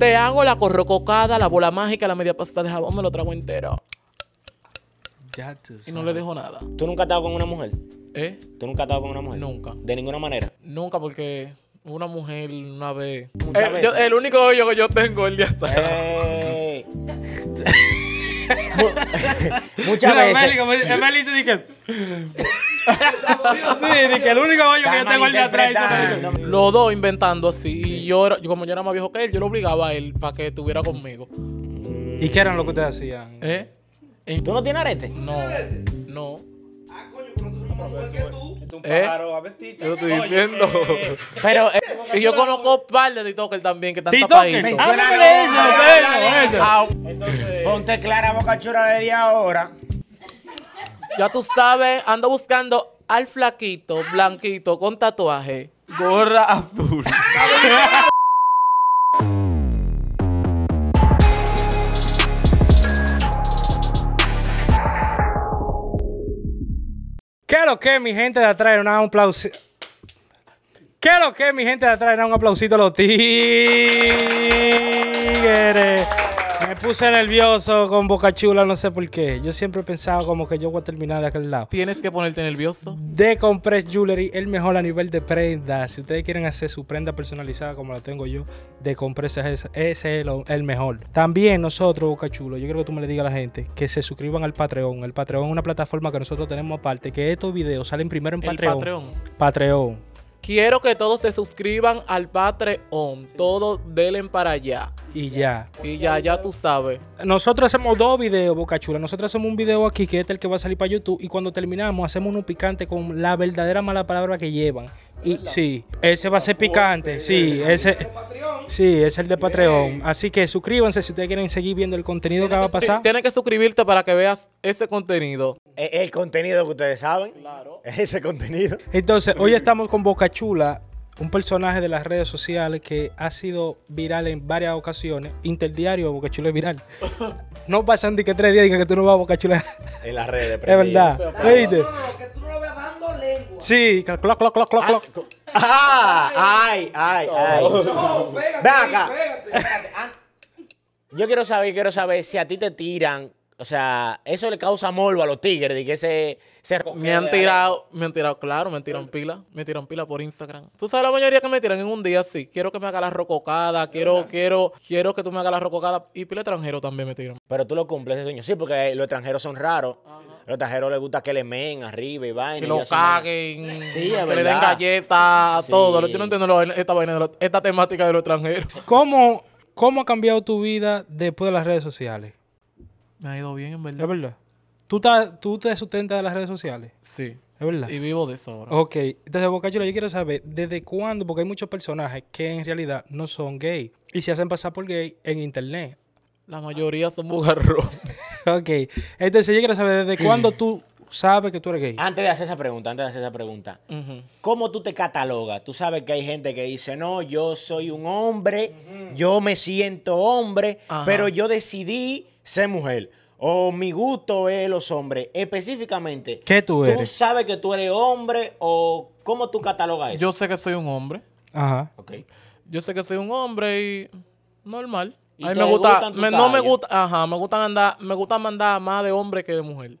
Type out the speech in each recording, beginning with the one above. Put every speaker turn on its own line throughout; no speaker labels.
Te hago la corrococada, la bola mágica, la media pasta de jabón, me lo trago entero. Ya Y no le dejo nada.
¿Tú nunca has estado con una mujer? ¿Eh? ¿Tú nunca has estado con una mujer? Nunca.
¿De ninguna manera? Nunca, porque una mujer una vez. Eh, el único hoyo que yo tengo el día eh. atrás. Muchas veces. Eh, dice-
dice sí, el único hoyo que yo tengo tengo el de atrás.
Los dos inventando así yo, como yo era más viejo que él, yo lo obligaba a él para que estuviera conmigo. ¿Y qué eran lo que ustedes hacían? ¿Eh? ¿Tú no tienes arete? No. No. Ah, coño, pero tú somos más que tú. Es un ¿Eh? pájaro, a Yo estoy diciendo. Eh, eh, pero. Y yo conozco un par de TikTokers también que están tapaditos. eso! Entonces. Ponte clara bocachura de día ahora. Ya tú sabes, ando buscando al flaquito, blanquito, con tatuaje, gorra azul.
¿Qué es lo que mi gente de atrás? Una, un aplauso. ¿Qué es lo que mi gente de atrás? era un aplausito a los tigres puse nervioso con Boca Chula, no sé por qué. Yo siempre he pensado como que yo voy a terminar de aquel lado. ¿Tienes que ponerte nervioso? De Compress Jewelry, el mejor a nivel de prenda. Si ustedes quieren hacer su prenda personalizada como la tengo yo, de Compress es, el, mejor. También nosotros, Boca Chulo, yo creo que tú me le digas a la gente que se suscriban al Patreon. El Patreon es una plataforma que nosotros tenemos aparte, que estos videos salen primero en Patreon. El Patreon. Patreon.
Quiero que todos se suscriban al Patreon. Todos delen para allá. Y ya. Y ya, ya tú sabes.
Nosotros hacemos dos videos, Boca Chula. Nosotros hacemos un video aquí que es el que va a salir para YouTube. Y cuando terminamos, hacemos un picante con la verdadera mala palabra que llevan sí, ese va a ser picante. Sí, ese. Sí, es el de Patreon. Así que suscríbanse si ustedes quieren seguir viendo el contenido que va a pasar. Tienes
que suscribirte para que veas ese
contenido.
El, el contenido que ustedes saben. Claro. Ese contenido.
Entonces, hoy estamos con Boca Chula un personaje de las redes sociales que ha sido viral en varias ocasiones, interdiario Bocachula es viral. No pasan ni que tres días y que tú no vas a Bocachula.
En las redes, Es verdad. No, no, que
tú no lo veas dando lengua. Sí, cloc, cloc, cloc, cloc. Ah, ah, ay, ay, ay. No, pégate, acá. Pégate, pégate.
Yo quiero saber, quiero saber si a ti te tiran o sea, eso le causa
morbo a los tigres de que se, se me han tirado, me han tirado, claro, me tiran pila, me tiran pila por Instagram. Tú sabes la mayoría que me tiran en un día sí. Quiero que me haga la rococada, quiero, quiero, quiero que tú me hagas la rococada y pila extranjero también me tiran. Pero tú lo cumples ese sueño, sí, porque los extranjeros son
raros. Los extranjeros les gusta que le men arriba y vaina. Que lo caguen,
que le den galletas, todo. Yo no entiendo esta vaina, esta temática de los extranjeros. ¿Cómo,
¿Cómo ha cambiado tu vida después de las redes sociales? Me ha ido bien, en verdad. Es verdad. ¿Tú, tú te sustentas de las redes sociales? Sí. Es verdad. Y vivo de eso ahora. Ok. Desde Bocachula yo quiero saber, ¿desde cuándo? Porque hay muchos personajes que en realidad no son gay y se hacen pasar por gay en internet. La mayoría son bugarros. ok. Entonces yo quiero saber, ¿desde cuándo tú sabes que tú eres gay?
Antes de hacer esa pregunta, antes de hacer esa pregunta, ¿cómo tú te catalogas? Tú sabes que hay gente que dice, no, yo soy un hombre, yo me siento hombre, pero yo decidí ser mujer o mi gusto es los hombres, específicamente. ¿Qué tú eres? ¿Tú sabes que tú eres hombre o cómo tú
catalogas eso? Yo sé que soy un hombre. Ajá. Yo sé que soy un hombre y normal. ¿Y a mí me gusta, no me gusta, ajá, me gustan andar, me gusta mandar más de hombre que de mujer.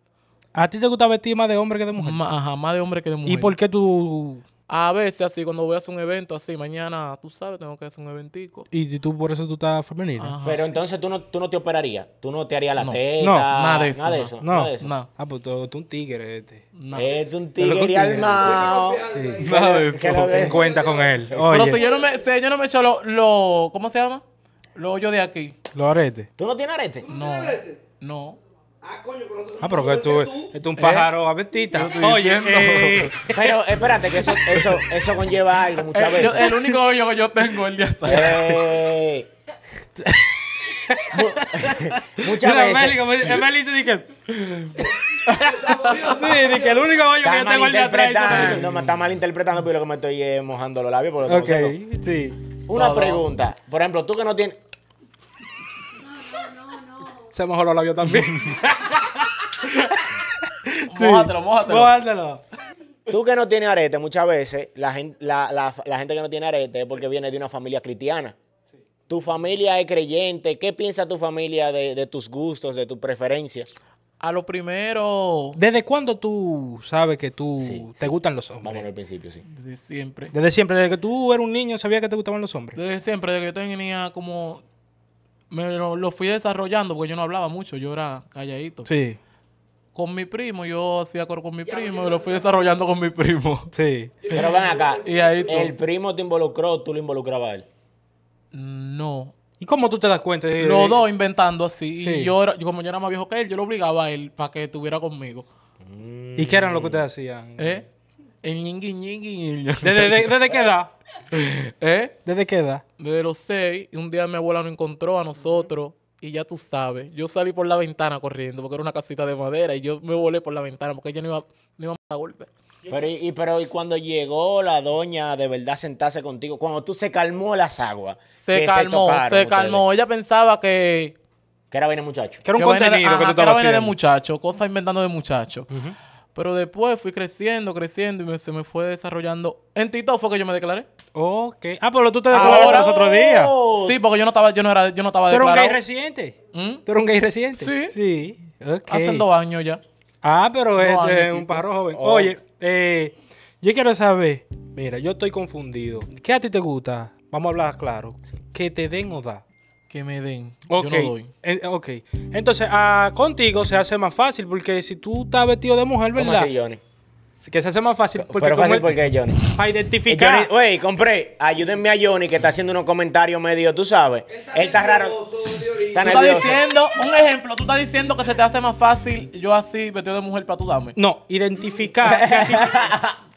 ¿A ti te gusta vestir más de hombre que de mujer? ajá, más de hombre que de mujer. ¿Y por qué
tú
a veces así, cuando voy a hacer un evento así, mañana, tú sabes, tengo que hacer un eventico.
Y, tú por eso tú estás femenina. Pero
entonces tú no, tú no te operarías, tú no te harías la teta. No, nada de eso. Nada de eso. No, nada de
eso. no. Ah, pues tú, tú un tigre este. No. Este un tigre armado. Sí. Nada de eso. Ten cuenta con él. Pero si yo
no me, si yo no me echo lo, lo ¿cómo se llama? Lo hoyo de aquí. Los aretes. ¿Tú no tienes arete? No. no tienes No. Ah,
coño, pero Ah, pero que tú, es un pájaro ¿Eh?
aventita. Oye, eh. pero espérate, que eso, eso,
eso conlleva algo muchas eh, veces. el
único hoyo que yo tengo el día está. muchas Mira, veces. Meli, dice que.
sí, que el único hoyo que yo tengo el día está.
No, me está malinterpretando, pero lo que me estoy mojando los labios. Por lo ok, sí. Una pregunta. Por ejemplo, tú que no tienes. No, no, no, se mojó los labios también.
Mójatelo, mójatelo.
Tú que no tienes arete, muchas veces, la gente, que no tiene arete es porque viene de una familia cristiana. Tu familia es creyente. ¿Qué piensa tu familia de, tus gustos, de tus preferencias?
A lo primero. ¿Desde cuándo tú sabes que tú te gustan los hombres? Vamos al principio, sí. Desde siempre. Desde siempre, desde que tú eras un niño, sabías que te gustaban los hombres.
Desde siempre, desde que yo tenía como me lo, fui desarrollando porque yo no hablaba mucho, yo era calladito. Sí. Con mi primo, yo hacía acuerdo con mi primo, lo fui desarrollando con mi primo. Sí. Pero ven acá. ¿El primo te involucró tú lo involucrabas a él? No. ¿Y
cómo tú te das cuenta? Los eh, dos eh, inventando así. Y yo,
como yo era más viejo que él, yo lo obligaba a él para que estuviera conmigo. ¿Y qué eran lo que ustedes hacían? ¿Eh?
El ñingui desde qué edad?
¿Eh? ¿Desde qué edad? Desde los seis. Y un día mi abuela nos encontró a nosotros. Y ya tú sabes, yo salí por la ventana corriendo porque era una casita de madera y yo me volé por la ventana porque ella no iba, no iba a golpe. Pero
y, pero y cuando llegó la doña de verdad sentarse contigo, cuando tú se calmó las aguas. Se calmó, se, calmó.
Ella pensaba que... Que era viene muchacho. Que era un contenido que tú estabas Que era de muchacho, cosas inventando de muchacho. Pero después fui creciendo, creciendo y se me fue desarrollando. En TikTok fue que yo me declaré. Ok. Ah, pero tú te ah, declaraste los oh. otros días. Sí, porque yo no estaba, yo no era, yo no estaba declarado. ¿Pero un gay
reciente?
¿Mm? ¿Tú eres un gay reciente? Sí. Sí. Okay. Hace dos años ya.
Ah, pero este es un pájaro joven. Oh. Oye, eh, yo quiero saber. Mira, yo estoy confundido. ¿Qué a ti te gusta? Vamos a hablar claro. Que te den o da que me den. Yo no doy. ok. Entonces, ah, contigo se hace más fácil porque si tú estás vestido de mujer, ¿verdad? Johnny? Que se hace más fácil. Porque Pero fácil porque Johnny. Para
identificar. Güey, eh, compré. Ayúdenme a Johnny que está haciendo unos comentarios medio, tú sabes. Él está, raro. Está estás
diciendo, un ejemplo, tú estás diciendo que se te hace más fácil yo así vestido de mujer para tú dame. No, identificar.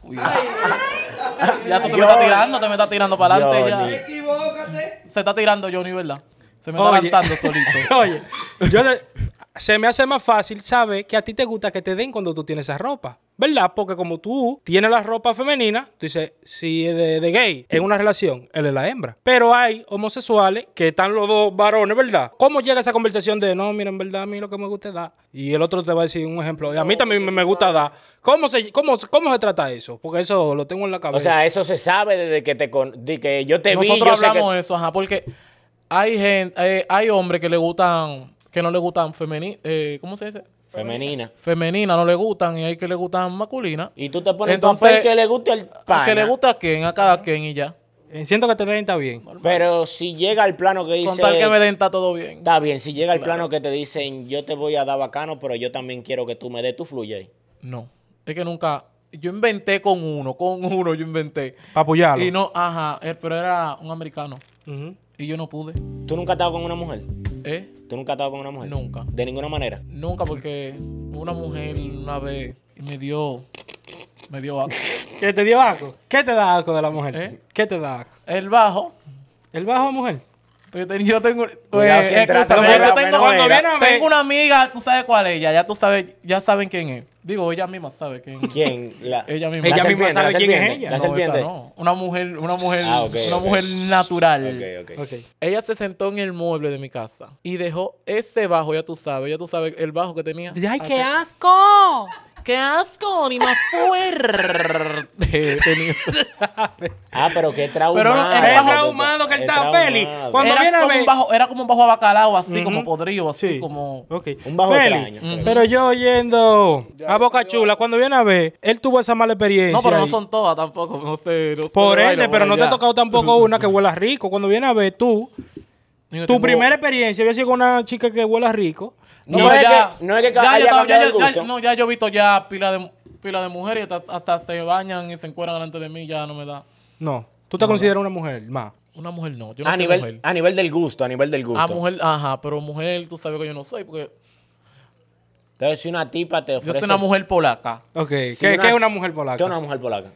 ya tú te me estás tirando, te me estás tirando para adelante. Ya. Se está tirando Johnny, ¿verdad?
Se me está avanzando solito. Oye, se me hace más fácil saber que a ti te gusta que te den cuando tú tienes esa ropa. ¿Verdad? Porque como tú tienes la ropa femenina, tú dices, si es de, gay en una relación, él es la hembra. Pero hay homosexuales que están los dos varones, ¿verdad? ¿Cómo llega esa conversación de, no, mira, en verdad a mí lo que me gusta es dar? Y el otro te va a decir un ejemplo, y a mí también me gusta dar. ¿Cómo se, cómo, cómo se trata eso? Porque eso lo tengo en la cabeza. O sea,
eso se sabe desde que, te, que yo te vi. Nosotros hablamos de
eso, ajá, porque hay gente, eh, hay hombres que le gustan, que no le gustan femenina, eh, ¿cómo se dice? Femenina. Femenina no le gustan y hay que le gustan masculina. Y tú te pones Entonces, papel que le guste al pana. Que le gusta a quien, a cada quien y ya. Eh, siento que te den está bien.
Pero si llega al plano que dice. Con tal que me den está todo bien. Está bien. Si llega el plano que te dicen, yo te voy a dar bacano, pero yo también quiero que tú me des, tu fluye ahí. No.
Es que nunca. Yo inventé con uno, con uno yo inventé. Para apoyarlo. Y no, ajá. Eh, pero era un americano yo no pude. ¿Tú nunca has estado con una mujer? ¿Eh? ¿Tú nunca has estado con una mujer? Nunca. ¿De ninguna manera? Nunca, porque una mujer una vez me dio. Me dio asco. ¿Qué te dio asco? ¿Qué te da asco de la mujer? ¿Eh? ¿Qué te da El bajo. ¿El bajo a mujer? Pues yo, tengo.
tengo, eh, cuando viene tengo
una amiga, tú sabes cuál es ella, ya tú sabes, ya saben quién es. Digo, ella misma sabe quién es. ¿Quién? Ella misma. Ella misma sabe quién es ella. La No, esa no. Una mujer, una mujer, ah, una mujer natural. Ella se sentó en el mueble de mi casa y dejó ese bajo, ya tú sabes, ya tú sabes el bajo que tenía. ¡Ay, qué asco! ¡Qué asco! Eh, ¡Ni más fuerte!
ah, pero qué trauma. Pero no, es traumado que él estaba feliz. Cuando era, viene como un
bajo, era como un bajo bacalao, así como
podrido, así como. Un bajo Extraño, Pero yo oyendo a Boca Chula, cuando viene a ver, él tuvo esa mala experiencia. No, pero no son
todas tampoco. No sé. No Por ende, pero no te ha tocado
tampoco una que huela rico. Cuando viene a ver tú tu primera experiencia había sido con una chica que huela rico. No, es ya- que- cada ya yo
no, ya yo he visto ya pila de, pila de mujeres y hasta, se bañan y se encueran delante de mí, ya no me da.
No. ¿Tú te consideras una mujer más? Una mujer no, yo no a, nivel, a nivel del gusto, a nivel
del
gusto. A mujer, ajá, pero mujer tú sabes que yo no soy, porque Pero si una tipa te ofrece. yo soy una mujer polaca. Ok. ¿Qué, es una mujer polaca? polaca? soy una mujer polaca?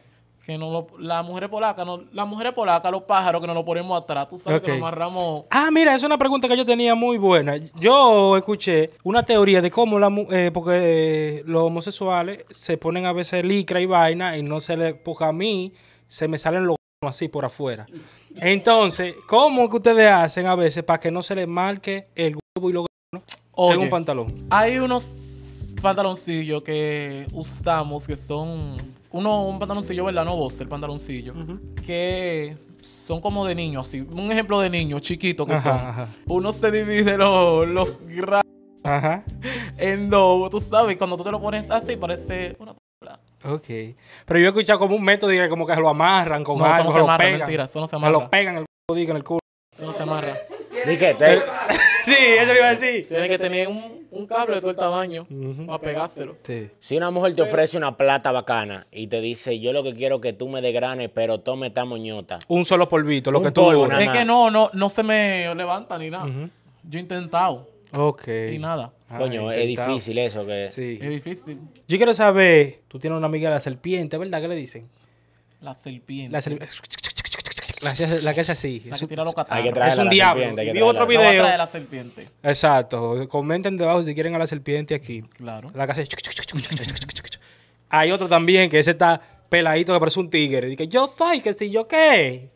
que no lo, las mujeres polacas, las los pájaros que nos lo ponemos atrás, tú sabes que nos amarramos.
Ah, mira, es una pregunta que yo tenía muy buena. Yo escuché una teoría de cómo la eh, porque eh, los homosexuales se ponen a veces licra y vaina y no se le, porque a mí se me salen los así por afuera. Entonces, ¿cómo que ustedes hacen a veces para que no se les marque el huevo y lo Oye, en un pantalón?
Hay unos pantaloncillos que usamos que son uno, un pantaloncillo, ¿verdad? No vos, el pantaloncillo. Que son como de niño, así. Un ejemplo de niño, chiquito que son. Uno se divide los, los en dos. Tú sabes, cuando tú te lo pones así, parece una
Ok. Pero yo he escuchado
como un método que como que se lo amarran
con no, algo. Eso no se, amarra, mentira. Eso no se amarra. lo
pegan en el, en el culo. Eso no se amarra que sí, eso iba a decir. Tiene que tener un, cable de todo el tamaño para pegárselo.
Si una mujer te ofrece una plata bacana y te dice, yo lo que quiero que tú me desgranes, pero
tome esta moñota.
Un solo polvito, lo que tú Es que
no, no, no se me levanta ni nada. Yo he intentado. Ok. Y nada. Coño, ah, es difícil eso que... Sí. Es difícil.
Yo quiero saber, tú tienes una amiga de la serpiente, ¿verdad? ¿Qué le dicen?
La serpiente.
La serpiente. La, casa que es así. La que tira es un diablo. otro video. la serpiente. Exacto. Comenten debajo si quieren a la serpiente aquí. Claro. La que hace... Hay otro también que ese está peladito que parece un tigre. Y que yo soy, que si yo qué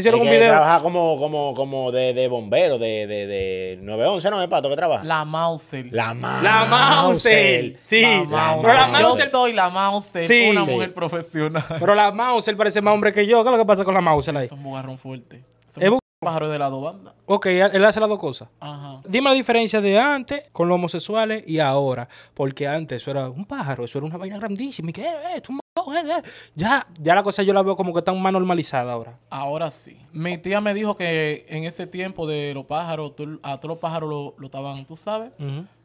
que Trabaja
como, como, como de, de bombero, de, de, de 911, ¿no? Es pato que trabaja. La Mauser. La Mauser. La Mauser.
Sí. La
Mauser. Pero la Mauser. Yo soy la Mauser. Sí. Una mujer
profesional. Pero la Mauser parece más hombre que yo. ¿Qué es lo que pasa con la Mauser ahí? Es un bugarrón fuerte. Es un pájaro de la dos bandas. Ok, él hace las dos cosas. Ajá. Dime la diferencia de antes con los homosexuales y ahora. Porque antes eso era un pájaro, eso era una vaina grandísima. Eh, eh. Ya, ya la cosa yo la veo como que está más normalizada ahora.
Ahora sí. Mi tía me dijo que en ese tiempo de los pájaros, a todos los pájaros lo, estaban, tú sabes,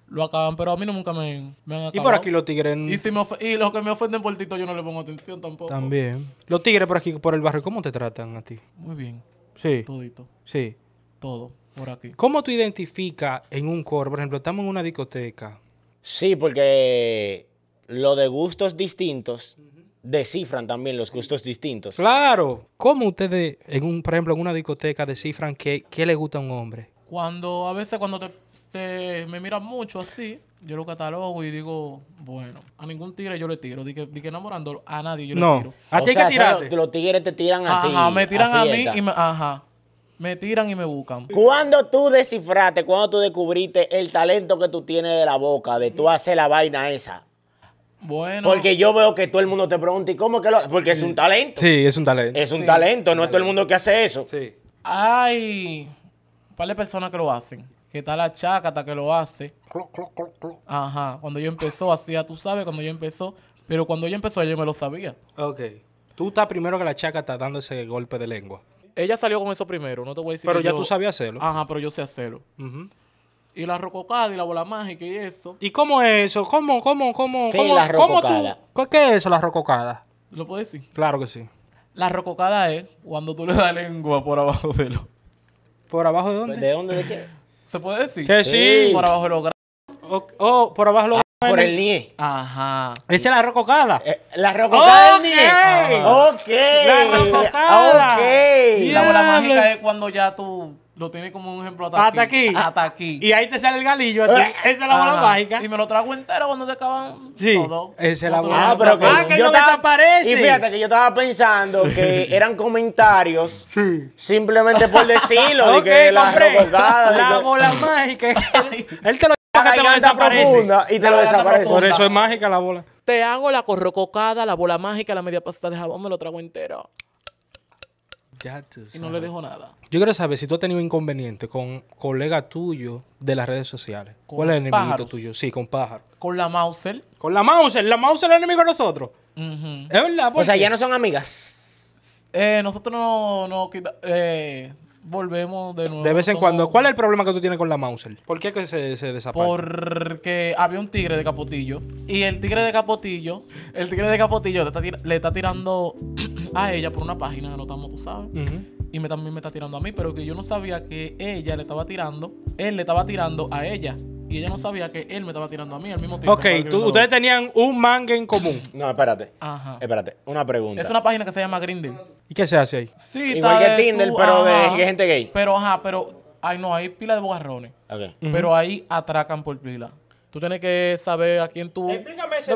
lo acaban, pero a mí nunca me, han acabado. Y por aquí los tigres Y, y los que me ofenden por yo no le pongo atención tampoco. también.
Los tigres por aquí, por el barrio, ¿cómo te tratan a ti? Muy bien, Sí, todito, sí. todo, por aquí. ¿Cómo tú identificas en un coro? Por ejemplo, estamos en una discoteca. Sí, porque
lo de gustos distintos descifran también los gustos distintos. Claro.
¿Cómo ustedes, en un, por ejemplo, en una discoteca, descifran qué, le gusta a un hombre?
Cuando, a veces cuando te, me miran mucho así, yo lo catalogo y digo, bueno, a ningún tigre yo le tiro. Di que, di que enamorándolo, a nadie yo le tiro. A ti que Los, tigres te tiran a ti. Ajá, me tiran a, mí y me... Ajá. Me tiran y me buscan.
¿Cuándo tú descifraste, cuando tú descubriste el talento que tú tienes de la boca, de tú hacer la vaina esa, bueno. Porque yo veo que todo el mundo te pregunta, ¿y cómo que lo hace? Porque es un talento.
Sí, es un talento.
Es un talento, no es todo el mundo que hace eso. Sí.
Hay un par de personas que lo hacen. Que está la chácata que lo hace. Ajá. Cuando yo empezó, hacía, tú sabes, cuando yo empezó. Pero cuando yo empezó, yo me lo sabía. Ok. Tú estás primero que la chácata
dando ese golpe de lengua.
Ella salió con eso primero, no te voy a decir. Pero ya tú
sabías hacerlo. Ajá, pero yo sé hacerlo
y la rococada y la bola mágica y eso. ¿Y cómo es eso? ¿Cómo, cómo, cómo, ¿Qué cómo, la Tú,
¿Qué es eso, la rococada? ¿Lo puedes decir? Claro que sí. La
rococada es cuando tú le das lengua por abajo de lo. ¿Por abajo de dónde? ¿De dónde? ¿De qué?
¿Se puede decir? Que sí. Por abajo
de los o, oh, por abajo de lo... Ah, por el nie.
Ajá. Esa es la rococada. Eh, la
rococada del nie. Ok. La rococada. Ok. Y la bola mágica es
cuando ya tú lo tiene como un ejemplo hasta, hasta aquí, Hasta aquí. Y ahí te sale el galillo. Eh, esa es la bola mágica. Y me lo trago entero cuando se acaban
sí. Esa es la bola Ah, pero
ah, que, yo no desaparece. Y fíjate
que yo estaba pensando que eran comentarios simplemente por decirlo. de que la, la
bola
mágica. él, te lo que te lo y te lo desaparece. Por
eso es mágica
la bola. Te hago la corrococada, la bola mágica, la media pasta de jabón, me lo trago entero. Ya y no le dejo nada.
Yo quiero saber si tú has tenido inconveniente con colega tuyo de las redes sociales. ¿Cuál es el enemigo tuyo? Sí, con pájaro.
Con la Mauser. Con
la Mauser. La Mauser es el enemigo de nosotros. Es verdad. O sea, ya no son amigas.
Eh, nosotros no, no eh, volvemos de nuevo. De vez en cuando.
¿Cuál es el problema que tú
tienes con la Mauser? ¿Por qué se, se desaparece? Porque había un tigre de capotillo. Y el tigre de capotillo, el tigre de capotillo le está, tirando a ella por una página de notamos, tú sabes. Y también me está tirando a mí, pero que yo no sabía que ella le estaba tirando, él le estaba tirando a ella y ella no sabía que él me estaba tirando a mí al mismo tiempo. Ok, ustedes tenían
un manga en común. No, espérate. Ajá. Espérate, una pregunta. Es una
página que se llama Grindr. ¿Y
qué se hace ahí? Sí, Igual que Tinder, pero de gente gay.
Pero, ajá, pero... Ay, no, hay pila de bogarrones. Okay. Pero ahí atracan por pila. Tú tienes que saber a quién tú Explícame ese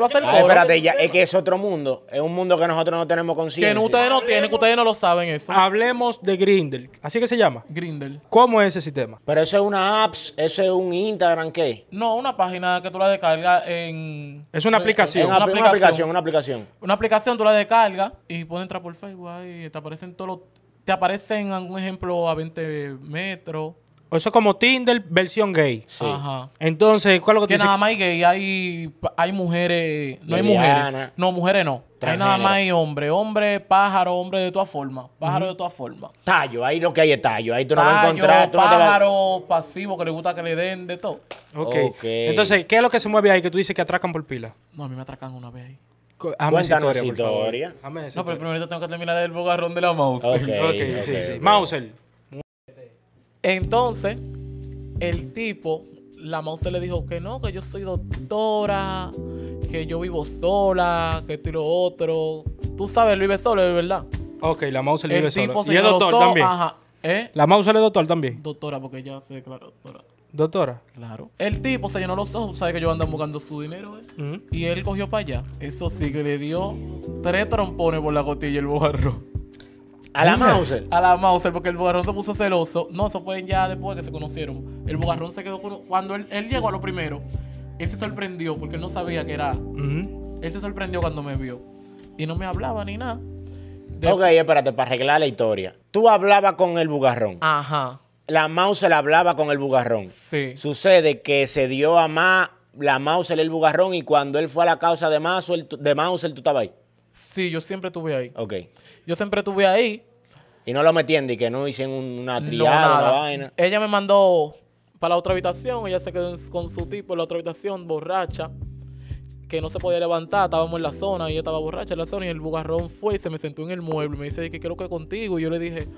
es que es otro mundo. Es un mundo que nosotros no tenemos conciencia. Que ustedes
no tienen, que ustedes no lo saben eso. Hablemos de Grindel. ¿Así que se llama? Grindel. ¿Cómo es ese sistema? Pero eso es
una apps, eso es un Instagram, ¿qué? No, una página que tú la descargas en... Es una aplicación. una, aplicación, una aplicación. Una aplicación tú la descargas y puedes entrar por Facebook y te aparecen todos los... Te aparecen, algún ejemplo, a 20 metros, eso es como Tinder versión gay. Sí. Ajá. Entonces, ¿cuál es lo que, tiene nada más hay gay, hay, hay mujeres... No hay mujeres. No, mujeres no. Hay nada más hay hombre. Hombre, pájaro, hombre de todas formas. Pájaro de todas formas.
Tallo, ahí lo que hay es tallo. Ahí tú no vas
a encontrar... Tú pájaro, pasivo, que le gusta que le den de todo. Okay. ok.
Entonces, ¿qué es lo que se mueve ahí que tú dices que atracan por pila? No,
a mí me atracan una vez ahí. Cuéntanos historia, historia, no, pero primero tengo que terminar el bogarrón de la mouse. Ok, okay, sí, sí. Entonces, el tipo, la mouse le dijo que no, que yo soy doctora, que yo vivo sola, que tiro otro. Tú sabes, él vive solo, es verdad. Ok, la mouse vive sola. Y el doctor también. Ajá. ¿eh? La
mouse le doctor también.
Doctora, porque ella se declaró doctora.
¿Doctora? Claro. El tipo se llenó
los ojos, sabe que yo ando buscando su dinero, ¿eh? Mm. Y él cogió para allá. Eso sí, que le dio tres trompones por la gotilla y el bojarro. A la Mauser. A la Mauser, porque el bugarrón se puso celoso. No, se pueden ya después de que se conocieron. El bugarrón se quedó con... Cuando él, llegó a lo primero, él se sorprendió porque él no sabía que era. Él se sorprendió cuando me vio. Y no me hablaba ni nada. Ok,
espérate, para arreglar la historia. Tú hablabas con el Bugarrón.
Ajá.
La Mauser hablaba con el Bugarrón. Sí. Sucede que se dio a más la Mauser el Bugarrón y cuando él fue a la causa de Mouser, de Mauser tú estabas ahí. Sí, yo siempre estuve ahí. Ok. Yo siempre estuve ahí. Y no lo metí y que no hicieron una triada, una vaina.
Ella me mandó para la otra habitación, ella se quedó con su tipo en la otra habitación, borracha, que no se podía levantar, estábamos en la zona y ella estaba borracha en la zona y el bugarrón fue y se me sentó en el mueble y me dice, que quiero que contigo? Y yo le dije,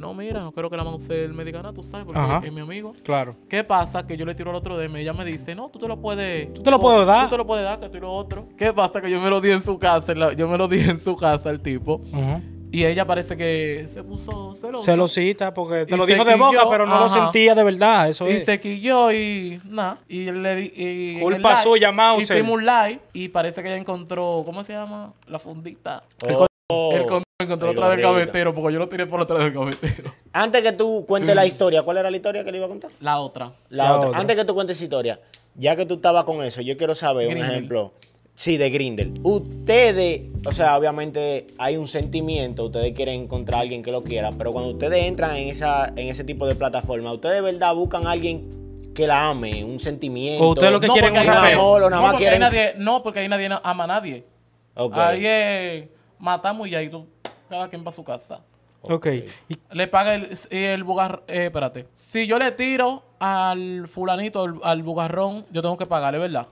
no, mira, no creo que la me el nada, tú sabes, porque es mi amigo. Claro. ¿Qué pasa? Que yo le tiro al otro DM y ella me dice, no, tú te lo puedes. Tú, te lo puedes dar. Tú te lo puedes dar, que tú otro. ¿Qué pasa? Que yo me lo di en su casa, yo me lo di en su casa al tipo. Y ella parece que se puso celosa. Celosita, porque te lo dijo de boca, pero no lo sentía de verdad. Eso y se quilló y nada. Y le Y, Culpa suya, Hicimos un like y parece que ella encontró, ¿cómo se llama? La fundita. Oh. El control, encontró otra vez del cabetero, porque yo lo tiré por atrás del cabetero. Antes que tú cuentes la mm. historia, ¿cuál era la historia que le iba a contar? La
otra. La, otra. Antes que tú cuentes historia, ya que tú estabas con eso, yo quiero saber un ejemplo. Sí, de Grindel. Ustedes, o sea, obviamente hay un sentimiento, ustedes quieren encontrar a alguien que lo quiera, pero cuando ustedes entran en, esa, en ese tipo de plataforma, ustedes de verdad buscan a alguien que la ame, un sentimiento. Ustedes lo que quieren es un amor, no, porque nadie,
no, porque ahí nadie ama a nadie. Ok matamos y ahí tú, cada quien va a su casa. Ok. Le paga el, el Eh, espérate. Si yo le tiro al fulanito, al, bugarrón, yo tengo que pagarle, ¿verdad?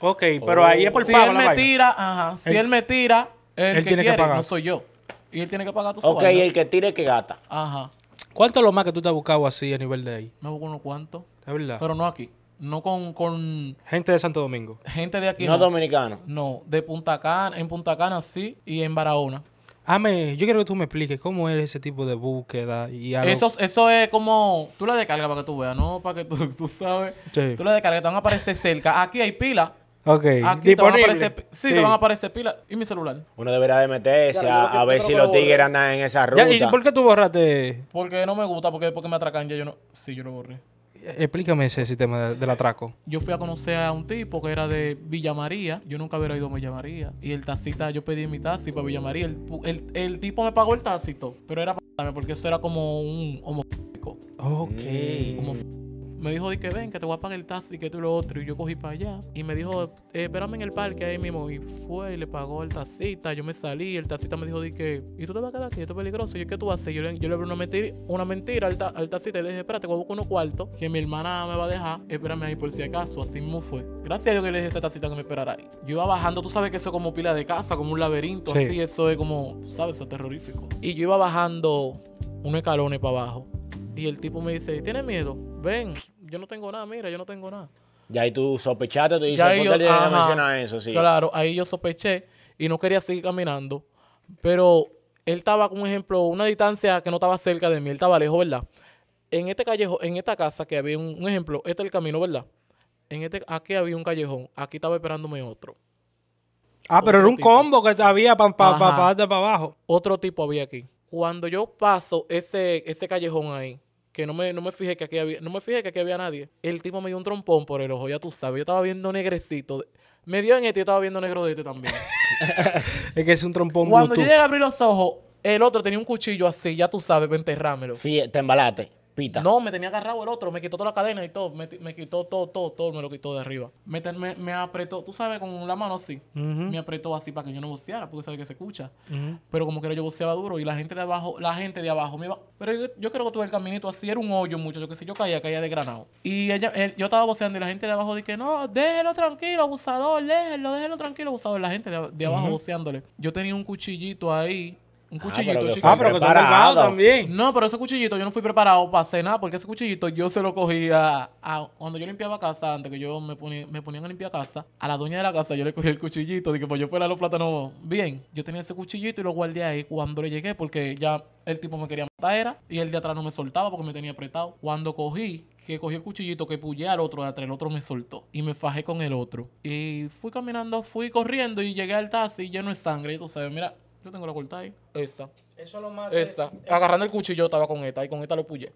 Ok, pero ahí es por si él me tira, ajá. Si él, me tira, el él que tiene que quiere no soy yo. Y él tiene que pagar tu Ok, el que tire, es que gata.
Ajá. ¿Cuánto es lo más que tú te has buscado así a nivel de ahí? Me busco unos cuantos,
¿Es verdad? pero no aquí no con, gente de Santo Domingo. Gente de aquí. No,
dominicano.
No, de Punta Cana, en Punta Cana sí y en Barahona. Ame, ah, yo quiero que tú me expliques cómo es ese tipo de búsqueda y algo... eso, eso es como tú la descargas para que tú veas, no para que tú, sabes. Tú la descargas, te van a aparecer cerca. Aquí hay pila.
Ok. Aquí
te van a aparecer, sí, te van a aparecer pila y mi celular.
Uno deberá de meterse a, ver si los tigres andan en esa ruta. ¿Y por
qué tú borraste?
Porque no me gusta, porque después me atracan ya yo no. Sí, yo lo borré
explícame ese sistema del, atraco.
Yo fui a conocer a un tipo que era de Villa María. Yo nunca hubiera ido a Villa María. Y el taxista, yo pedí mi taxi para Villa María. El, tipo me pagó el tácito pero era para porque eso era como un homofóbico. Ok. Mm me dijo, di que ven, que te voy a pagar el taxi, que tú lo otro. Y yo cogí para allá. Y me dijo, eh, espérame en el parque ahí mismo. Y fue y le pagó el taxista. Yo me salí. El taxista me dijo, di que, ¿y tú te vas a quedar aquí? Esto es peligroso. Y yo, ¿qué tú haces? Yo le, yo una mentira, una mentira al, ta, al taxista. le dije, espérate, voy a buscar unos cuartos que mi hermana me va a dejar. Espérame ahí por si acaso. Así mismo fue. Gracias a Dios que le dije a ese taxista que me esperara ahí. Yo iba bajando, tú sabes que eso es como pila de casa, como un laberinto. Así, eso es como, ¿sabes? Eso es terrorífico. Y yo iba bajando unos escalones para abajo. Y el tipo me dice, ¿tienes miedo? Ven, yo no tengo nada, mira, yo no tengo nada. Y
ahí tú sospechaste, tú dices, ahí yo, mencionar eso? Sí. Claro,
ahí yo sospeché y no quería seguir caminando. Pero él estaba, un ejemplo, una distancia que no estaba cerca de mí, él estaba lejos, ¿verdad? En este callejón, en esta casa que había un, ejemplo, este es el camino, ¿verdad? En este, aquí había un callejón, aquí estaba esperándome otro. Ah, pero era un
combo que había para pa,
abajo. Otro tipo había aquí. Cuando yo paso ese, ese callejón ahí, que no me, no me fijé que aquí había, no me fijé que aquí había nadie. El tipo me dio un trompón por el ojo, ya tú sabes. Yo estaba viendo negrecito. Me dio en este y estaba viendo negro de este también.
es que es un trompón Cuando yo llegué
a abrir los ojos, el otro tenía un cuchillo así, ya tú sabes, enterrámelo. Sí, te embalaste. No, me tenía agarrado el otro, me quitó toda la cadena y todo, me, quitó todo, todo, todo, me lo quitó de arriba. Me, me, apretó, tú sabes, con la mano así, me apretó así para que yo no boceara, porque sabe que se escucha. Pero como que yo boceaba duro y la gente de abajo, la gente de abajo me iba. Pero yo, creo que tuve el caminito así, era un hoyo, Yo que si yo caía, caía de granado. Y ella, yo estaba boceando y la gente de abajo dije, no, déjelo tranquilo, abusador, déjelo, déjelo tranquilo, abusador. La gente de, abajo vociándole. Yo tenía un cuchillito ahí un ah, cuchillito, ah, Ah, pero que preparado también. No, pero ese cuchillito yo no fui preparado para hacer nada, porque ese cuchillito yo se lo cogía cuando yo limpiaba casa, antes que yo me ponía, me ponían a limpiar casa, a la dueña de la casa yo le cogí el cuchillito, dije, pues yo fuera los plátanos bien. Yo tenía ese cuchillito y lo guardé ahí cuando le llegué, porque ya el tipo me quería matar era, y el de atrás no me soltaba porque me tenía apretado. Cuando cogí, que cogí el cuchillito que pullé al otro de atrás, el otro me soltó y me fajé con el otro. Y fui caminando, fui corriendo y llegué al taxi lleno de sangre. Y tú sabes, mira, yo tengo la cortada ahí. Esta.
Eso es lo más. Esta. Agarrando el cuchillo estaba con esta y con esta lo puyé.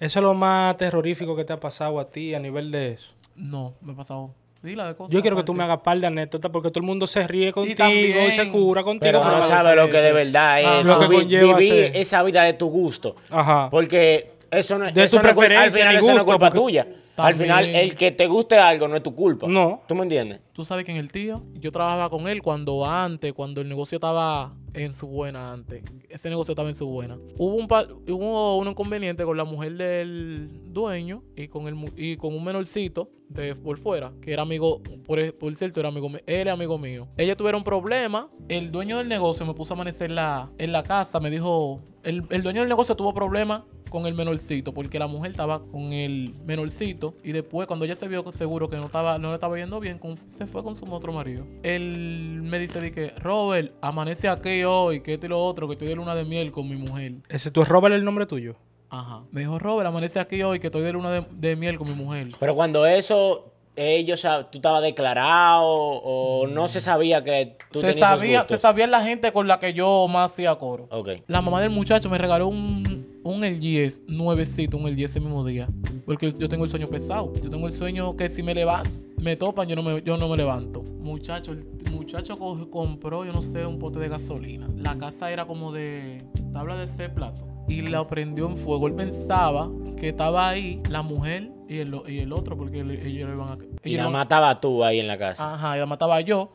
¿Eso es lo más terrorífico que te ha pasado a ti a nivel de eso? No, me ha pasado. Dila de cosas Yo quiero que tú me hagas par de anécdotas porque todo el mundo se ríe contigo y, se cura contigo. Pero, no ah, sabe lo que de verdad es. Ah, lo que
esa vida de tu gusto. Ajá. Porque eso no, es... de eso tu no, preferencia, al final, eso no es culpa tuya. Al final, el que te guste algo no es tu culpa. No. ¿Tú me entiendes?
Tú sabes que en el tío, yo trabajaba con él cuando antes, cuando el negocio estaba en su buena antes. Ese negocio estaba en su buena. Hubo un, hubo un inconveniente con la mujer del dueño y con, el, y con un menorcito de por fuera, que era amigo, por, cierto, era amigo él era amigo mío. Ella tuvieron problema. El dueño del negocio me puso a amanecer en la, casa. Me dijo, el, el dueño del negocio tuvo problemas con el menorcito, porque la mujer estaba con el menorcito y después cuando ella se vio seguro que no estaba no le estaba yendo bien, se fue con su otro marido. Él me dice de que Robert, amanece aquí hoy, que esto y lo otro, que estoy de luna de miel con mi mujer.
Ese tú es Robert el nombre tuyo.
Ajá. Me dijo, Robert, amanece aquí hoy que estoy de luna de, miel con mi
mujer. Pero cuando eso ellos tú estabas declarado o no se sabía
que tú se sabía se sabía la gente con la que yo más hacía coro okay. la mamá del muchacho me regaló un un el 10 nuevecito, un el 10 ese mismo día. Porque yo tengo el sueño pesado. Yo tengo el sueño que si me levanto, me topan, yo no me, yo no me levanto. Muchacho, el muchacho compró, yo no sé, un pote de gasolina. La casa era como de tabla de ese plato. Y la prendió en fuego. Él pensaba que estaba ahí la mujer y el, y el otro, porque ellos iban a. Y la mataba tú ahí en la casa. Ajá, la mataba yo.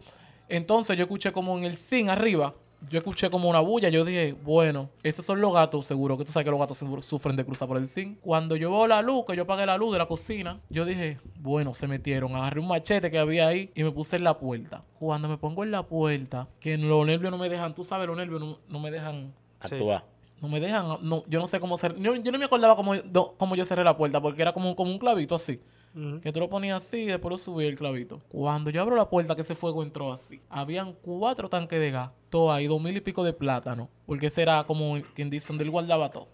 Entonces yo escuché como en el zinc arriba, yo escuché como una bulla. Yo dije, bueno, esos son los gatos, seguro que tú sabes que los gatos sufren de cruzar por el zinc. Cuando yo veo la luz, que yo apagué la luz de la cocina, yo dije, bueno, se metieron. Agarré un machete que había ahí y me puse en la puerta. Cuando me pongo en la puerta, que los nervios no me dejan, tú sabes, los nervios no, me dejan actuar. No me dejan, no, yo no sé cómo cerrar. Yo, no me acordaba cómo, cómo, yo cerré la puerta, porque era como, como un clavito así. Que tú lo ponías así y después lo subías el clavito. Cuando yo abro la puerta que ese fuego entró así, habían cuatro tanques de gas, todo ahí, dos mil y pico de plátano. Porque ese era como quien dice, donde él guardaba todo.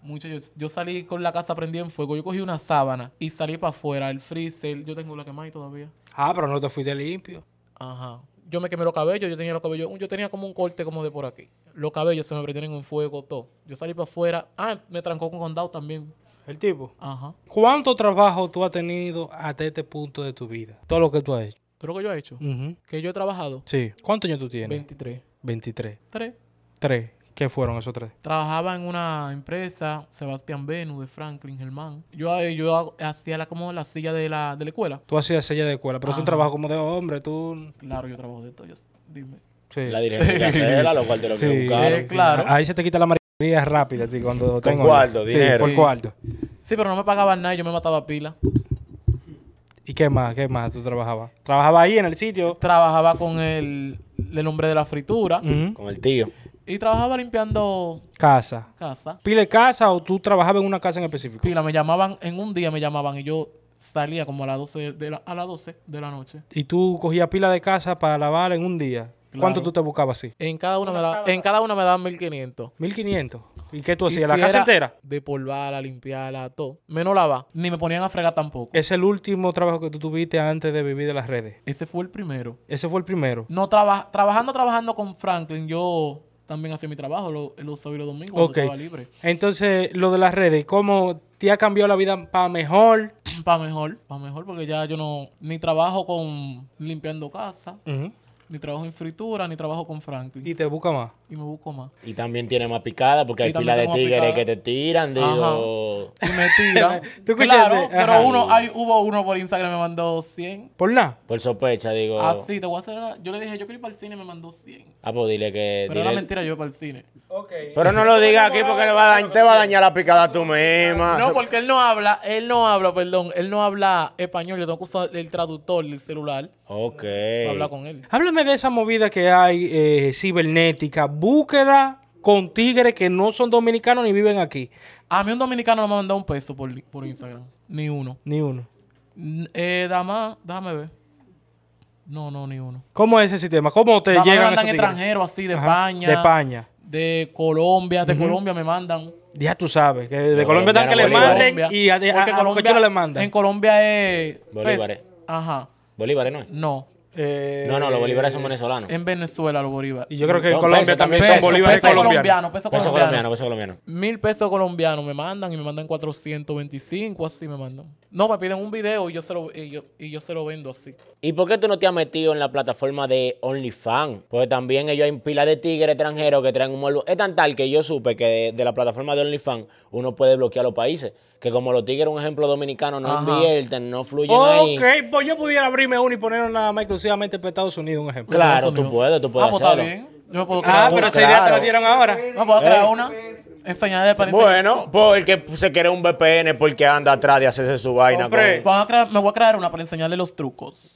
yo, salí con la casa prendida en fuego, yo cogí una sábana y salí para afuera, el freezer, yo tengo la quemada todavía. Ah, pero no te fuiste limpio. Ajá yo me quemé los cabellos, yo tenía los cabellos, yo tenía como un corte como de por aquí. Los cabellos se me prendieron en fuego todo. Yo salí para afuera, ah, me trancó con condado también. El tipo. Ajá.
¿Cuánto trabajo tú has tenido hasta este punto de tu vida? Todo lo que tú has hecho.
Todo lo que yo he hecho. Que yo he trabajado. Sí. ¿Cuántos años tú tienes? 23.
23. Tres. tres ¿Qué fueron esos tres?
Trabajaba en una empresa, Sebastián Venus, de Franklin Germán. Yo, eh, yo hacía como la silla de la, escuela. Tú
hacías silla de escuela, pero es un trabajo como
de hombre, tú... Claro, yo trabajo de todo, yo, dime. Sí. La dirección de la lo cual te lo sí. que claro. Ahí se
te quita la Días rápidas, tío, cuando tengo. Por cuarto, dinero. Sí, por cuarto.
Sí, pero no me pagaban nada, yo me mataba pila.
¿Y qué más? ¿Qué más tú trabajabas? ¿Trabajaba
ahí en el sitio? Trabajaba con el, el hombre de la fritura. Con el tío. Y trabajaba limpiando Casa. casa. ¿Pile casa o tú trabajabas en una casa en específico? Pila, me llamaban, en un día me llamaban y yo salía como a las 12 de la, a las 12 de la noche.
Y tú cogías pila de casa para lavar en un día.
¿Cuánto tú te buscabas así? En cada una, me da, en cada una me daban 1500. 1500. ¿Y qué tú hacías? ¿La casa entera? De polvarla, limpiarla, todo. Menos lava. Ni me ponían a fregar tampoco. ¿Es el
último trabajo que tú tuviste antes de vivir de las redes? Ese fue el primero. Ese fue el primero.
No, trabajando, trabajando con Franklin, yo también hacía mi trabajo los lo sábados y los domingos cuando estaba libre.
Entonces, lo de las redes, ¿cómo
te ha cambiado la vida para mejor? para mejor, para mejor, porque ya yo no ni trabajo con limpiando casa ni trabajo en fritura, ni trabajo con Franklin. Y te busca más. Y me busco más.
Y también tiene más picada, porque hay pilas de tigres que te tiran, digo. Y me tiran.
¿Tú claro, pero uno, hay, hubo uno por Instagram que me mandó 100.
¿Por nada? Por sospecha, digo. Ah, sí, te
voy a hacer. Yo le dije, yo quiero ir para el cine y me mandó 100.
Ah, pues dile que. Pero era mentira, yo iba
para el cine. Pero no lo digas aquí porque te va
a dañar la picada tú misma. No,
porque él no habla, él no habla, perdón, él no habla español. Yo tengo que usar el traductor del celular Ok. para con él.
Háblame de esa movida que hay eh, cibernética, búsqueda con tigres que no son dominicanos ni
viven aquí. A mí un dominicano no me ha mandado un peso por, Instagram. Ni uno. Ni uno. Eh, dama, déjame ver. No, no, ni uno. ¿Cómo es ese sistema? ¿Cómo te llegan extranjeros así de España. De España de Colombia, de Colombia me mandan. Ya tú sabes, que de, Colombia están que le manden y a, que Colombia, le mandan. En Colombia es... Pues, bolívares. ajá. ¿Bolívares no es? No. Eh, no, no, los bolívares son venezolanos. En Venezuela los bolívares. Y yo creo que en Colombia también son bolívares colombianos. Peso colombiano, peso colombiano. Mil pesos colombianos me mandan y me mandan 425, así me mandan. No, me piden un video y yo, se lo, y yo, y yo se lo vendo así.
¿Y por qué tú no te has metido en la plataforma de OnlyFans? Porque también ellos hay pila de tigres extranjeros que traen un modelo Es tan tal que yo supe que de, la plataforma de OnlyFans uno puede bloquear los países. Que como los tigres, un ejemplo dominicano, no invierten, no
fluyen ahí.
Ok, pues yo pudiera abrirme uno y ponerlo nada más exclusivamente para Estados Unidos, un ejemplo. Claro, tú puedes, tú
puedes ah,
Pues Yo me puedo ah, pero esa idea te la dieron ahora. No puedo crear eh. una enseñarle
Bueno, porque pues, el que se quiere un VPN porque anda atrás de hacerse su vaina. con... me
voy a crear una para enseñarle los trucos.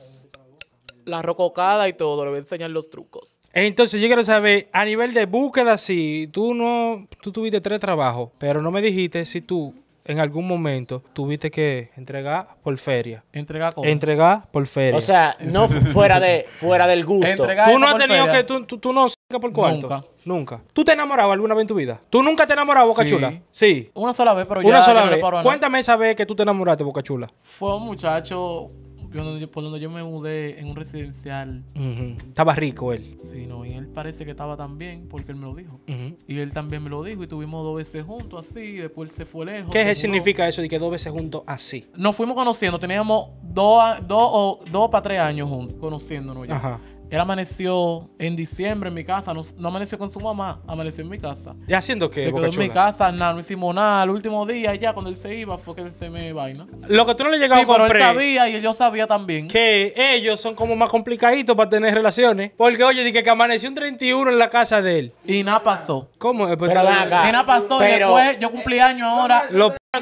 La rococada y todo, le voy a enseñar los trucos.
Entonces, yo quiero saber, a nivel de búsqueda, sí, tú no, tú tuviste tres trabajos, pero no me dijiste si tú en algún momento tuviste que entregar por feria. Entregar cómo? Entregar por feria. O sea, no fuera de fuera del gusto. Entregar tú no has tenido que tú no por cuarto? Nunca. Nunca. ¿Tú te enamorabas alguna vez en tu vida? ¿Tú nunca te enamorabas, Boca sí. Chula? Sí. Una sola vez, pero Una ya sola vez. Cuéntame esa vez que tú te enamoraste, Boca Chula.
Fue un muchacho por donde yo me mudé en un residencial. Estaba rico él. Sí, no, y él parece que estaba también porque él me lo dijo. Y él también me lo dijo y tuvimos dos veces juntos así, y después él se fue lejos. ¿Qué significa eso de que dos veces juntos así? Nos fuimos conociendo, teníamos dos, o, dos para tres años juntos, conociéndonos ya. Ajá. Él amaneció en diciembre en mi casa, no, amaneció con su mamá, amaneció en mi casa. ¿Y haciendo qué? Se quedó en mi casa, nada, no hicimos nada. El último día ya, cuando él se iba, fue que él se me vaina. Lo que tú no le llegabas sí, a comprar. Pero él
sabía y yo sabía también. Que ellos son como más complicaditos para tener relaciones. Porque, oye, dije
que amaneció un 31 en la casa de él. Y nada pasó. ¿Cómo? Pues, y nada pasó. y después yo cumplí año ahora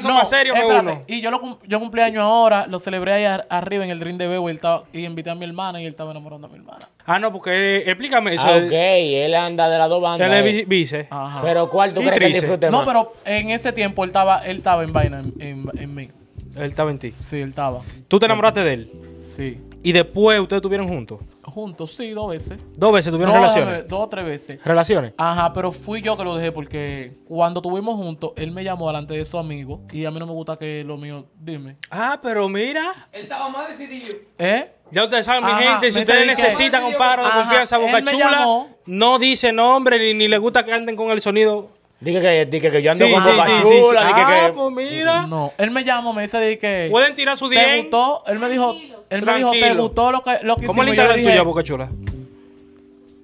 no, Y yo, lo, yo cumplí ahora, lo celebré ahí arriba en el drink de Bebo y, invité a mi hermana y él estaba enamorando a mi hermana. Ah, no, porque eh, explícame eso. Ah, ok, él anda de las dos bandas. Él es eh.
vice. Pero ¿cuál tú crees que No, pero
en ese tiempo él estaba, él estaba en vaina, en, en, mí.
Él estaba en ti. Sí, él estaba. ¿Tú te enamoraste de él? Sí. ¿Y después ustedes estuvieron juntos?
juntos, sí, dos veces. ¿Dos veces tuvieron dos, relaciones? Dos o tres veces. ¿Relaciones? Ajá, pero fui yo que lo dejé porque cuando estuvimos juntos, él me llamó delante de su amigo y a mí no me gusta que lo mío, dime. Ah, pero mira.
Él estaba más decidido.
¿Eh? Ya ustedes saben, mi gente, si ustedes necesitan un paro de confianza, Boca Chula,
no dice nombre ni, ni le gusta que anden con el sonido ¿Dice que, que yo ando con sí, Boca sí, Chula. ah, pues
mira. No, él me llamó, me dice que. Pueden tirar su diente? gustó. Él me dijo, él me dijo, ¿te gustó lo que, ¿Cómo hicimos? ¿Cómo le yo Boca Chula?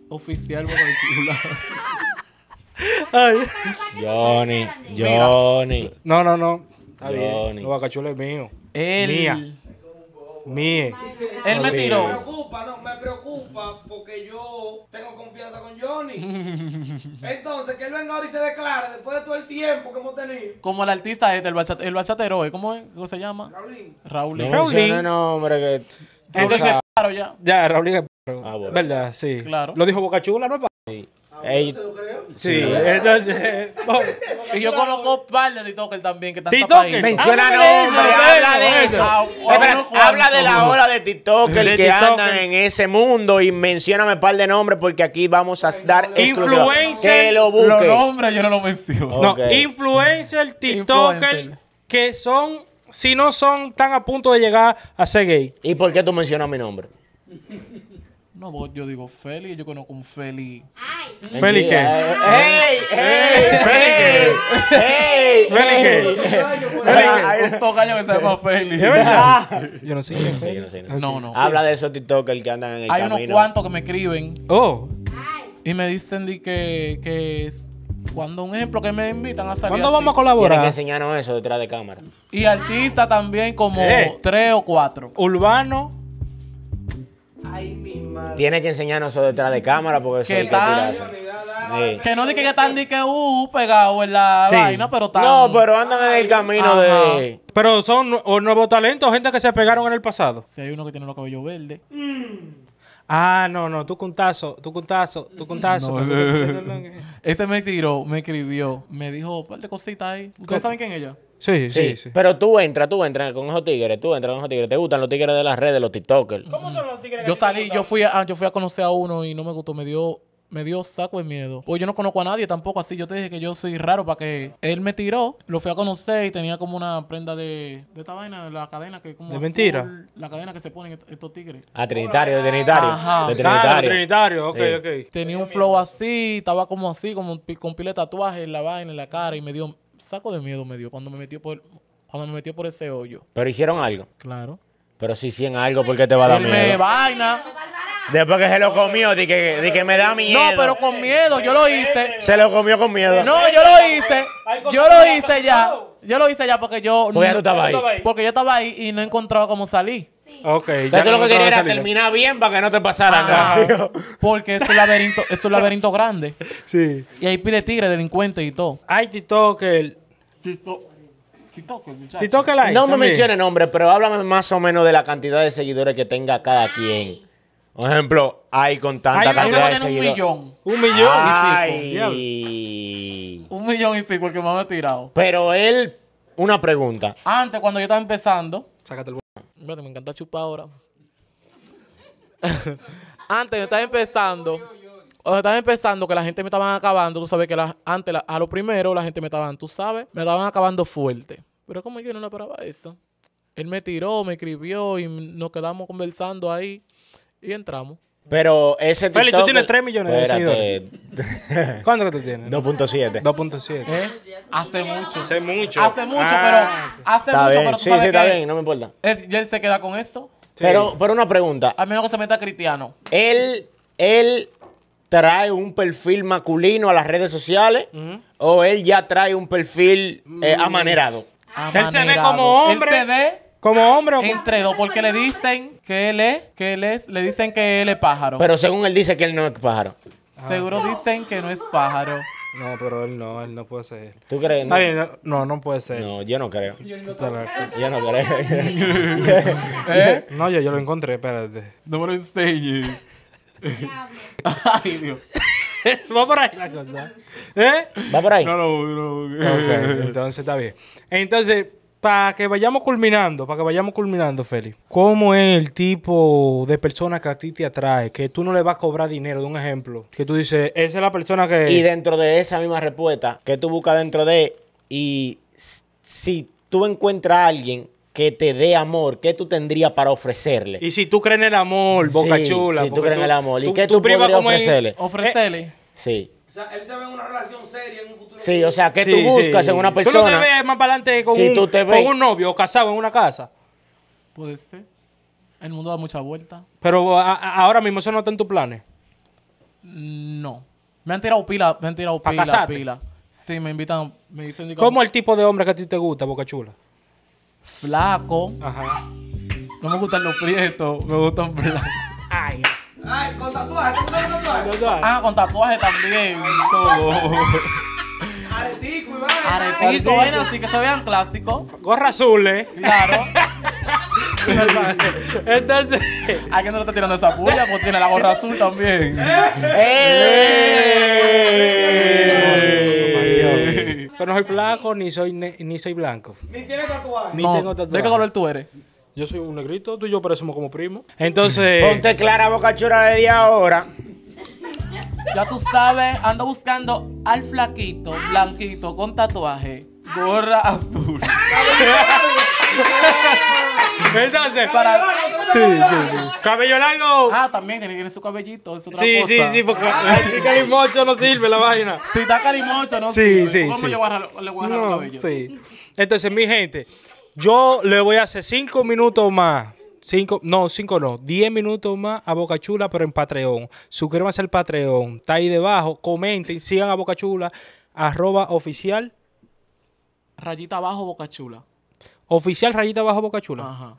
Oficial Boca Chula.
Johnny,
Johnny.
No, no, no. Está bien. Boca Chula es mío. Él. Mía. Mire, Él me tiró. Me preocupa, no, me preocupa porque yo
tengo confianza con Johnny.
Entonces, que él venga ahora y se declare después de todo el tiempo que hemos
tenido. Como el artista este, el, el bachatero, ¿eh? ¿cómo, es? ¿cómo se llama? Raulín. Raulín.
No hombre que... Entonces, claro, ya. Ya, Raulín es... Ah, bueno. ¿Verdad? Sí. Claro. Lo dijo Boca Chula ¿no? Sí sí, entonces.
y yo conozco un par de TikTokers también que están TikTokers. Menciona eso, habla de eso. Ah, habla de la hora de TikTokers que andan
en ese mundo y mencióname un par de nombres porque aquí vamos a dar Influencer. Que lo Los nombres
yo no lo menciono. No,
influencer, TikToker que son, si no son, tan a punto de llegar a ser gay. ¿Y por qué tú mencionas mi nombre?
No, yo digo Feli, yo conozco un Feli. ¿Feli qué? ¡Ey! ¡Ey! ¡Feli qué!
¡Ey! ¡Feli qué! Ah, hay un tocaño que se llama Feli. Yo
no sé. Yo no sé, yo no sé.
No, no. Habla de esos TikTokers que andan en el Hay unos cuantos
que me escriben. Oh. Y me dicen que, que cuando un ejemplo que me invitan a salir. ¿Cuándo vamos a colaborar? Quieren que enseñarnos eso detrás de cámara. Y artistas también como eh. tres o cuatro.
Urbano. Tiene que enseñarnos eso detrás de cámara
porque eso es Que
no diga que están que uh, pegado en la vaina, pero están. No, pero andan en el camino
de. Pero son o nuevos talentos, gente que se pegaron en el pasado. Si hay uno que tiene los cabellos verdes. Ah, no, no, tú contazo, tú contazo, tú contazo. No, este
me tiró, me escribió, me dijo un par de cositas ahí. ¿Ustedes saben quién es ella? Sí, sí, sí,
Pero tú entras, tú entras con esos tigres, tú entras con esos tigres. ¿Te gustan
los tigres de las redes, los TikTokers? ¿Cómo son los tigres? Yo salí, yo fui, a, ah, yo fui a conocer a uno y no me gustó, me dio me dio saco de miedo. Pues yo no conozco a nadie tampoco así. Yo te dije que yo soy raro para que él me tiró. Lo fui a conocer y tenía como una prenda de, esta vaina, de la cadena que como. mentira. La cadena que se ponen estos tigres. Ah, Trinitario, de Trinitario. Ajá. De Trinitario. trinitario. ok, ok. Tenía un flow así, estaba como así, como con pile de tatuajes en la vaina, en la cara y me dio, saco de miedo me dio cuando me metió por, cuando me metió por ese hoyo.
Pero hicieron algo. Claro. Pero si hicieron algo, porque te va a dar miedo? me
vaina.
Después que se lo comió, di que, me da miedo. No, pero con
miedo, yo lo hice.
Se lo comió con miedo. No, yo
lo hice. Yo lo hice ya. Yo lo hice ya porque yo. Porque no, tú ahí. Porque yo estaba ahí y no encontraba cómo salir. Sí. Ok, lo que quería era terminar bien para que no te pasara nada. Porque es un laberinto, es un laberinto grande. Sí. Y hay pile tigre delincuente y todo. Hay que
no me mencione
nombre, pero háblame más o menos de
la cantidad de seguidores que tenga cada quien. Por ejemplo, hay con tanta cantidad de seguidores. Un millón.
Un millón y
pico.
Un millón y pico el que me ha tirado.
Pero él, una pregunta.
Antes, cuando yo estaba empezando. Sácate el bueno, me encanta chupar ahora. Antes, yo estaba empezando. O sea, estaba empezando que la gente me estaban acabando. Tú sabes que antes, a lo primero, la gente me estaban, tú sabes, me estaban acabando fuerte. Pero como yo no paraba eso. Él me tiró, me escribió y nos quedamos conversando ahí y entramos.
Pero ese TikTok... Feli, tú tienes 3 millones de seguidores. ¿Cuánto que tú tienes? 2.7. 2.7. ¿Eh?
Hace mucho. Hace mucho. Hace mucho, pero... Ah. Hace mucho, pero tú sí, sí, está bien. No me importa. y él se queda con eso. Pero,
pero una pregunta. A menos que se meta Cristiano. Él, él trae un perfil masculino a las redes sociales o él ya trae un perfil eh, mm. amanerado. Él se ve como hombre. Él se
como hombre o entre dos, porque le dicen que él es, que él es, le dicen que él es pájaro. Pero
según él dice que él no es pájaro.
Ah. Seguro dicen que no es pájaro. No, pero él no, él no puede ser. ¿Tú crees?
No, no, puede ser. No, yo no creo. Yo no, creo. no ¿Eh? yo, lo encontré, espérate. No me lo enseñes. Ay, Dios. Va por ahí la cosa. ¿Eh? Va por ahí. entonces está bien. Entonces, para que vayamos culminando, para que vayamos culminando, Félix, ¿cómo es el tipo de persona que a ti te atrae? Que tú no le vas a cobrar dinero, de un ejemplo. Que tú dices, esa es la persona que. Y
dentro de esa misma respuesta, que tú buscas dentro de. Y si tú encuentras a alguien que te dé amor, ¿qué tú tendrías para ofrecerle?
Y si tú crees en el amor, Boca sí, Chula. Si tú crees en el amor, ¿y qué tú, podrías ofrecerle? Eh, ofrecerle. Eh, sí. O sea, él se ve en una relación seria en un futuro. Sí, o sea, ¿qué tú buscas en una persona? ¿Tú no te ves más para adelante con, un, con un novio o casado en una casa? Puede ser.
El mundo da mucha vuelta. Pero ahora mismo eso no está en tus planes. No. Me han tirado pila, me han tirado pila, pila. Sí, me invitan, me dicen... ¿Cómo el
tipo de hombre que a ti te gusta, Boca Chula? flaco. Ajá. No me
gustan los prietos, me gustan blancos. Ay. Ay, con tatuaje, con tatuaje? Ah, con tatuaje también y todo. Aretico, Iván. Aretico, bueno, así que se vean clásicos. Gorra azul, ¿eh? Claro. Entonces, ¿a que no le está tirando esa puya pues tiene la gorra azul también. ¡Eh! ¡Eh! Pero no soy flaco
ni soy ni soy blanco. Ni tiene tatuaje. Ni tengo tatuaje. ¿De qué color tú eres? Yo soy un negrito, tú y yo parecemos como primos. Entonces, Ponte clara bocachura de día ahora.
Ya tú sabes, ando buscando al flaquito, blanquito, con tatuaje gorra azul. Entonces, para. Cabello largo. Ah, también tiene, su cabellito. sí, sí, sí, porque
si calimocho no sirve la vaina.
Si está carimocho, no sirve. Sí, ¿Cómo yo le voy a
cabello? Sí. Entonces, mi gente, yo le voy a hacer cinco minutos más. Cinco, no, cinco no. Diez minutos más a Boca Chula, pero en Patreon. Suscríbanse al Patreon. Está ahí debajo. Comenten, sigan a Boca Chula. Arroba oficial
rayita abajo Boca Chula.
Oficial rayita bajo Boca Chula. Ajá.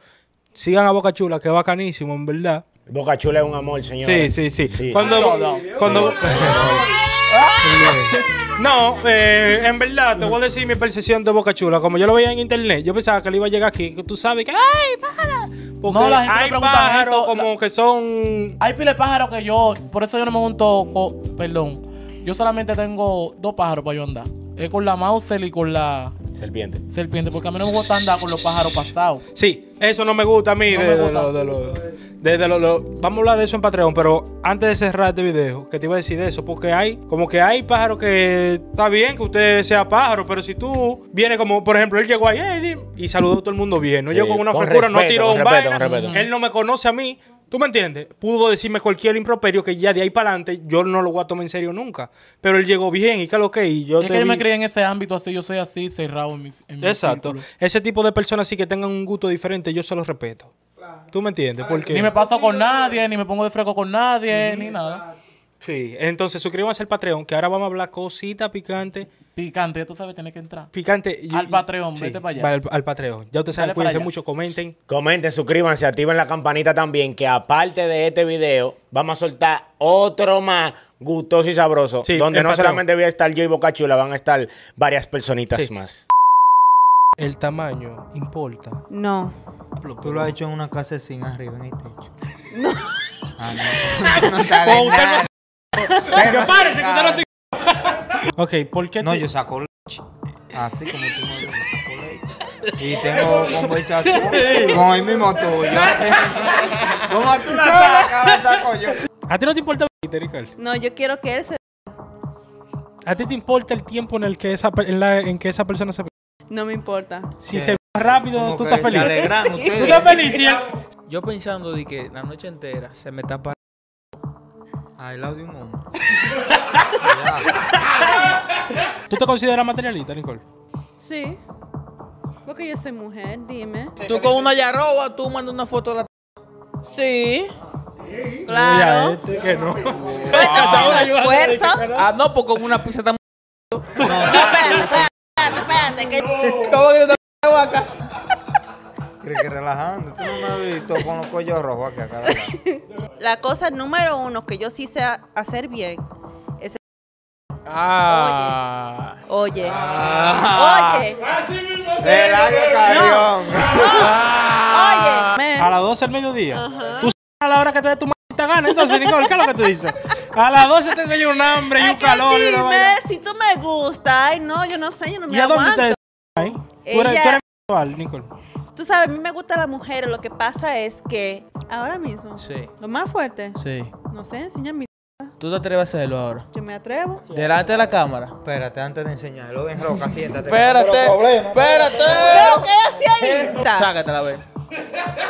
Sigan a Boca Chula, que bacanísimo, en verdad. Boca Chula es un amor, señor. Sí, sí, sí. Cuando. No, eh, en verdad, te voy a decir mi percepción de Boca Chula. Como yo lo veía en internet, yo pensaba que le iba a llegar aquí. Tú sabes que. ¡Ay, pájaro! no, la gente hay pájaros
como que son. Hay pile pájaros que yo. Por eso yo no me junto. Perdón. Yo solamente tengo dos pájaros para yo andar. Es con la Mousel y con la. Serpiente. Serpiente, porque a mí no me gusta andar con los pájaros pasados.
Sí, eso no me gusta a mí. No me vamos a hablar de eso en Patreon, pero antes de cerrar este video, que te iba a decir eso, porque hay, como que hay pájaros que está bien que usted sea pájaro, pero si tú vienes como, por ejemplo, él llegó ahí y saludó a todo el mundo bien, no yo con una frescura, no tiró un baile, él no me conoce a mí, ¿Tú me entiendes? Pudo decirme cualquier improperio que ya de ahí para adelante yo no lo voy a tomar en serio nunca. Pero él llegó bien y que lo que y yo Es que él me creí
en ese ámbito así, yo soy así,
cerrado en mis. En Exacto. ese tipo de personas sí que tengan un gusto diferente, yo se los respeto. ¿Tú me entiendes? Porque... Ni me paso con nadie,
ni me pongo de freco con nadie, ni nada.
Sí, entonces suscríbanse al Patreon, que ahora vamos a hablar cosita picante. Picante, ya tú sabes, tienes que entrar. Picante. al Patreon, vete para allá. Al, Patreon. Ya ustedes saben, cuídense mucho, comenten.
Comenten, suscríbanse, activen la campanita también, que aparte de este video, vamos a soltar otro más gustoso y sabroso. donde no solamente voy a estar yo y Boca van a estar varias personitas más.
¿El tamaño importa? No. Tú lo has hecho en una casa sin arriba, ni techo. No. Ah, no. no, no, no párese, que no Ok, ¿por qué No, yo saco leche. Así como tú me sacas leche. Y tengo conversación con mismo tuyo. Como tú la sacas, la saco yo. ¿A ti no te importa el No, yo quiero que él se. ¿A ti te importa el tiempo en el que esa, en que esa persona se...
No me importa.
Si se va rápido, tú estás feliz. Tú estás feliz, Yo pensando de que la noche entera se me está parando Ah, el audio no. ¿Tú te consideras materialista, Nicole?
Sí. Porque yo soy mujer, dime. Tú con una yarroba, tú mandas una foto de la... Sí. Claro. a
este que no. es un esfuerzo. Ah,
no, Pues con una pizza tan... No, espérate, espérate, espérate. ¿Cómo que te acá?
¿Crees que relajando. Tú este no me has visto
con los cuellos rojos acá, La cosa número uno que yo sí sé hacer bien es. Ah. Oye. Oye. Ah. Oye.
año carión. Oye. Ah. A las 12 del mediodía. Ajá. Tú a la hora que te dé tu maldita gana, entonces, Nicole, ¿qué es lo que tú dices? A las 12 tengo yo un hambre y un calor. Dime,
y si tú me gustas. Ay, no, yo no sé, yo no me ¿Y aguanto. ¿Y a dónde
te eh? ¿Tú eres, Ella... tú eres Nicole?
Tú sabes, a mí me gusta la mujer. Lo que pasa es que ahora mismo, sí. lo más fuerte, sí. no sé, enséñame. mi.
¿Tú te atreves a hacerlo ahora? Yo me atrevo. Delante de la cámara. Espérate, antes de enseñarlo, ven roca, siéntate. Espérate. problema, espérate. Pero, ¿qué hacía ahí? la
vez.